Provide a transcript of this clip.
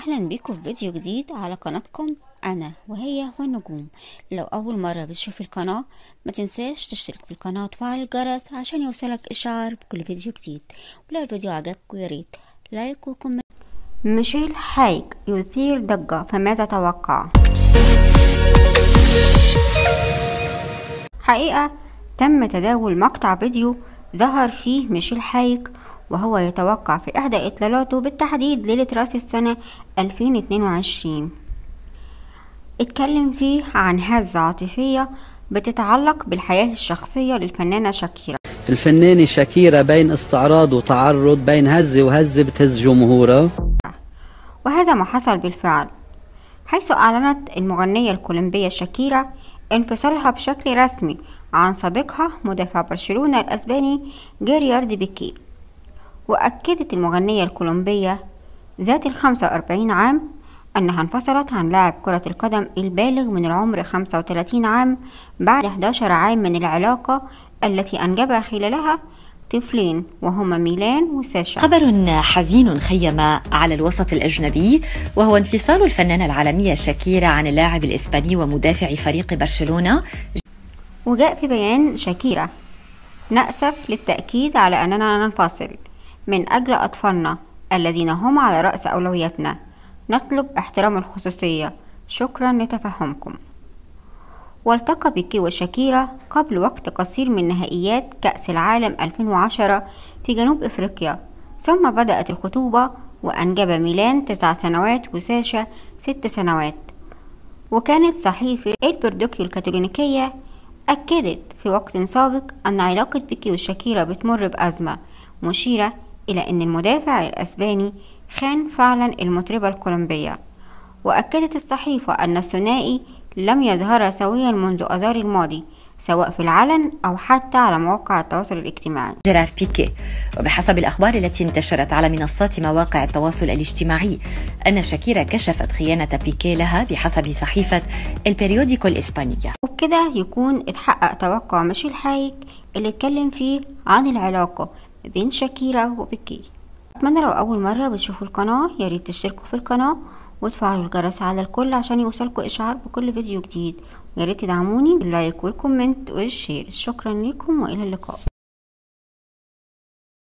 اهلا بكم في فيديو جديد على قناتكم انا وهي والنجوم لو اول مره بتشوف القناه ما تنساش تشترك في القناه وتفعل الجرس عشان يوصلك اشعار بكل فيديو جديد ولو الفيديو عجبكم يا ريت لايك وكومنت ميشيل حايك يثير ضجه فماذا توقع حقيقه تم تداول مقطع فيديو ظهر فيه ميشيل حايك وهو يتوقع في إحدى إطلالاته بالتحديد ليلة رأس السنة 2022 اتكلم فيه عن هزة عاطفية بتتعلق بالحياة الشخصية للفنانة شاكيرا الفنانة شاكيرا بين استعراض وتعرض بين هزة وهزة بتهز جمهورها وهذا ما حصل بالفعل حيث أعلنت المغنية الكولومبية شاكيرا انفصالها بشكل رسمي عن صديقها مدافع برشلونة الأسباني جيريارد بيكي وأكدت المغنية الكولومبية ذات الخمسة وأربعين عام أنها انفصلت عن لاعب كرة القدم البالغ من العمر 35 عام بعد 11 عام من العلاقة التي أنجبها خلالها طفلين وهما ميلان وساشا خبر حزين خيم على الوسط الأجنبي وهو انفصال الفنانة العالمية شاكيرا عن اللاعب الإسباني ومدافع فريق برشلونة وجاء في بيان شاكيرا نأسف للتأكيد على أننا ننفصل من أجل أطفالنا الذين هم على رأس أولوياتنا نطلب احترام الخصوصية شكرا لتفهمكم والتقى بيكي وشاكيرا قبل وقت قصير من نهائيات كأس العالم 2010 في جنوب إفريقيا ثم بدأت الخطوبة وأنجب ميلان تسع سنوات وساشا ست سنوات وكانت صحيفة البردوكيو الكاتولينيكية أكدت في وقت سابق أن علاقة بيكي وشاكيرا بتمر بأزمة مشيرة إلى أن المدافع الأسباني خان فعلا المطربة الكولومبية وأكدت الصحيفة أن الثنائي لم يظهر سويا منذ أذار الماضي سواء في العلن أو حتى على مواقع التواصل الاجتماعي جيرار بيكي وبحسب الأخبار التي انتشرت على منصات مواقع التواصل الاجتماعي أن شاكيرا كشفت خيانة بيكي لها بحسب صحيفة البريوديكو الإسبانية وبكده يكون اتحقق توقع مشي الحايك اللي اتكلم فيه عن العلاقة بين شاكيرا وبكي أتمنى لو أول مرة بتشوفوا القناة ياريت تشتركوا في القناة وتفعلوا الجرس على الكل عشان يوصلكوا إشعار بكل فيديو جديد ريت تدعموني باللايك والكومنت والشير شكرا لكم وإلى اللقاء